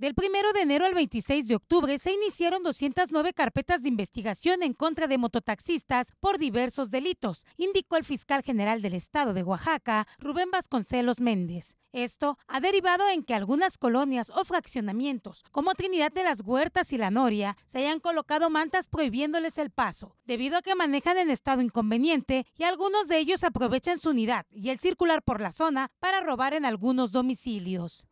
Del 1 de enero al 26 de octubre se iniciaron 209 carpetas de investigación en contra de mototaxistas por diversos delitos, indicó el fiscal general del estado de Oaxaca, Rubén Vasconcelos Méndez. Esto ha derivado en que algunas colonias o fraccionamientos, como Trinidad de las Huertas y La Noria, se hayan colocado mantas prohibiéndoles el paso, debido a que manejan en estado inconveniente y algunos de ellos aprovechan su unidad y el circular por la zona para robar en algunos domicilios.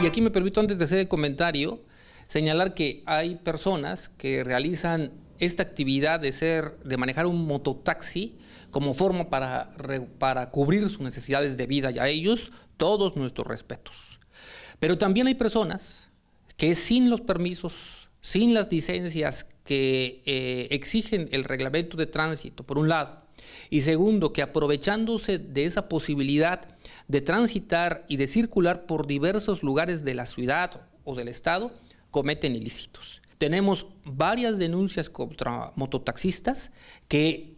Y aquí me permito, antes de hacer el comentario, señalar que hay personas que realizan esta actividad de ser, de manejar un mototaxi como forma para, para cubrir sus necesidades de vida y a ellos todos nuestros respetos. Pero también hay personas que sin los permisos, sin las licencias que eh, exigen el reglamento de tránsito, por un lado, y segundo, que aprovechándose de esa posibilidad de transitar y de circular por diversos lugares de la ciudad o del Estado, cometen ilícitos. Tenemos varias denuncias contra mototaxistas que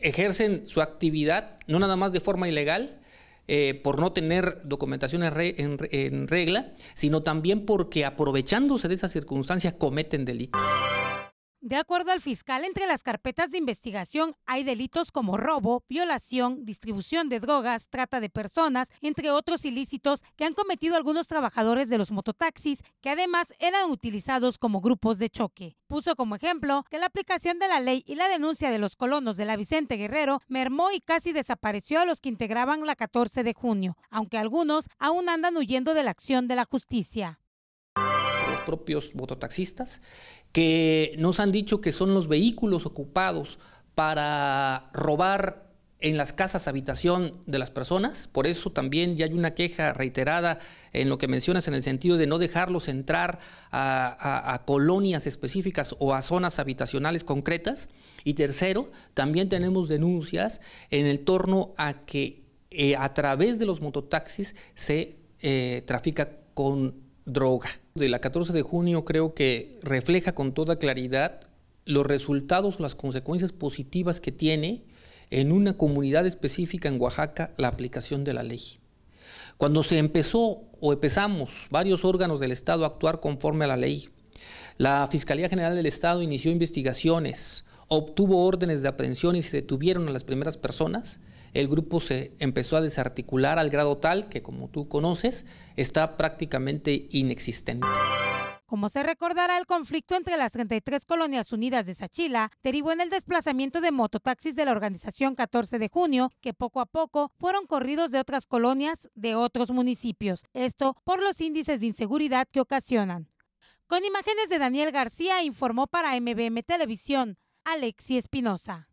ejercen su actividad no nada más de forma ilegal, eh, por no tener documentación en, en regla, sino también porque aprovechándose de esa circunstancia cometen delitos. De acuerdo al fiscal, entre las carpetas de investigación hay delitos como robo, violación, distribución de drogas, trata de personas, entre otros ilícitos que han cometido algunos trabajadores de los mototaxis, que además eran utilizados como grupos de choque. Puso como ejemplo que la aplicación de la ley y la denuncia de los colonos de la Vicente Guerrero mermó y casi desapareció a los que integraban la 14 de junio, aunque algunos aún andan huyendo de la acción de la justicia propios mototaxistas, que nos han dicho que son los vehículos ocupados para robar en las casas habitación de las personas. Por eso también ya hay una queja reiterada en lo que mencionas en el sentido de no dejarlos entrar a, colonias específicas o a zonas habitacionales concretas. Y tercero, también tenemos denuncias en el torno a que eh, a través de los mototaxis se eh, trafica con droga. De la 14 de junio creo que refleja con toda claridad los resultados, las consecuencias positivas que tiene en una comunidad específica en Oaxaca la aplicación de la ley. Cuando se empezó o empezamos varios órganos del Estado a actuar conforme a la ley, la Fiscalía General del Estado inició investigaciones, obtuvo órdenes de aprehensión y se detuvieron a las primeras personas, el grupo se empezó a desarticular al grado tal que, como tú conoces, está prácticamente inexistente. Como se recordará, el conflicto entre las 33 colonias unidas de Sachila derivó en el desplazamiento de mototaxis de la organización 14 de junio, que poco a poco fueron corridos de otras colonias de otros municipios. Esto por los índices de inseguridad que ocasionan. Con imágenes de Daniel García informó para MBM Televisión, Alexi Espinosa.